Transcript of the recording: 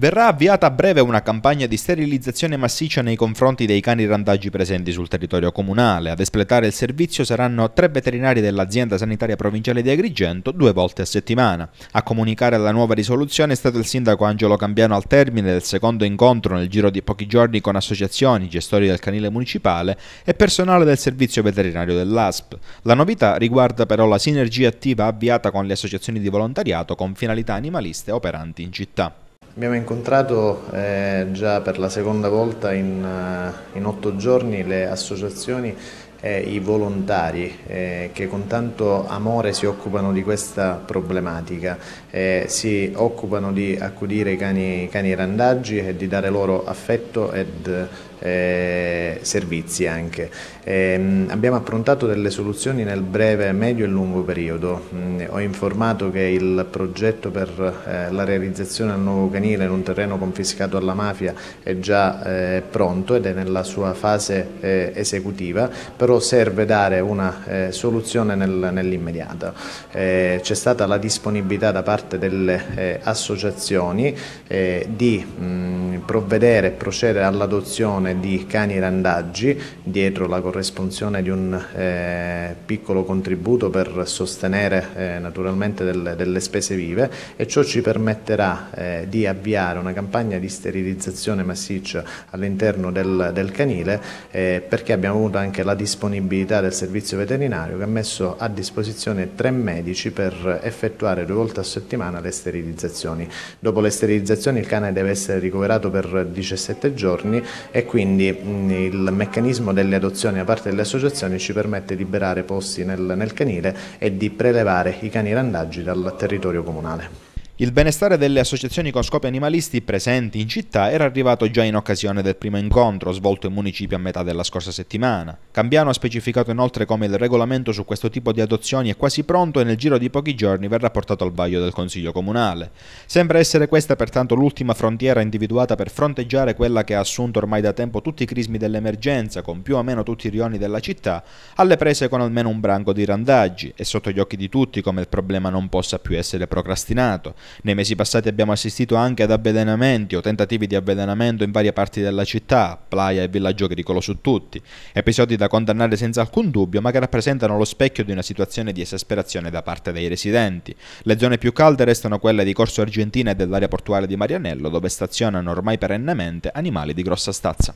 Verrà avviata a breve una campagna di sterilizzazione massiccia nei confronti dei cani randaggi presenti sul territorio comunale. Ad espletare il servizio saranno tre veterinari dell'azienda sanitaria provinciale di Agrigento due volte a settimana. A comunicare la nuova risoluzione è stato il sindaco Angelo Cambiano al termine del secondo incontro nel giro di pochi giorni con associazioni, gestori del canile municipale e personale del servizio veterinario dell'ASP. La novità riguarda però la sinergia attiva avviata con le associazioni di volontariato con finalità animaliste operanti in città. Abbiamo incontrato eh, già per la seconda volta in, eh, in otto giorni le associazioni eh, i volontari eh, che con tanto amore si occupano di questa problematica, eh, si occupano di accudire i cani, cani randaggi e di dare loro affetto ed eh, servizi anche. Ehm, abbiamo approntato delle soluzioni nel breve, medio e lungo periodo. Mm, ho informato che il progetto per eh, la realizzazione del nuovo canile in un terreno confiscato alla mafia è già eh, pronto ed è nella sua fase esecutiva, però però serve dare una eh, soluzione nel, nell'immediato. Eh, C'è stata la disponibilità da parte delle eh, associazioni eh, di mh, mm, provvedere e procedere all'adozione di cani randaggi dietro la corresponsione di un eh, piccolo contributo per sostenere eh, naturalmente delle, delle, spese vive e ciò ci permetterà di avviare una campagna di sterilizzazione massiccia all'interno del, del, canile perché abbiamo avuto anche la disponibilità disponibilità del servizio veterinario che ha messo a disposizione tre medici per effettuare due volte a settimana le sterilizzazioni. Dopo le sterilizzazioni il cane deve essere ricoverato per 17 giorni e quindi mm, il meccanismo delle adozioni da parte delle associazioni ci permette di liberare posti nel, nel canile e di prelevare i cani randaggi dal territorio comunale. Il benestare delle associazioni con scopi animalisti presenti in città era arrivato già in occasione del primo incontro svolto in municipio a metà della scorsa settimana. Cambiano ha specificato inoltre come il regolamento su questo tipo di adozioni è quasi pronto e nel giro di pochi giorni verrà portato al vaglio del Consiglio Comunale. Sembra essere questa pertanto l'ultima frontiera individuata per fronteggiare quella che ha assunto ormai da tempo tutti i crismi dell'emergenza, con più o meno tutti i rioni della città, alle prese con almeno un branco di randaggi, e sotto gli occhi di tutti come il problema non possa più essere procrastinato nei mesi passati abbiamo assistito anche ad avvelenamenti o tentativi di avvelenamento in varie parti della città, Playa e Villaggio Agricolo su tutti, episodi da condannare senza alcun dubbio ma che rappresentano lo specchio di una situazione di esasperazione da parte dei residenti. Le zone più calde restano quelle di Corso Argentina e dell'area portuale di Marianello dove stazionano ormai perennemente animali di grossa stazza.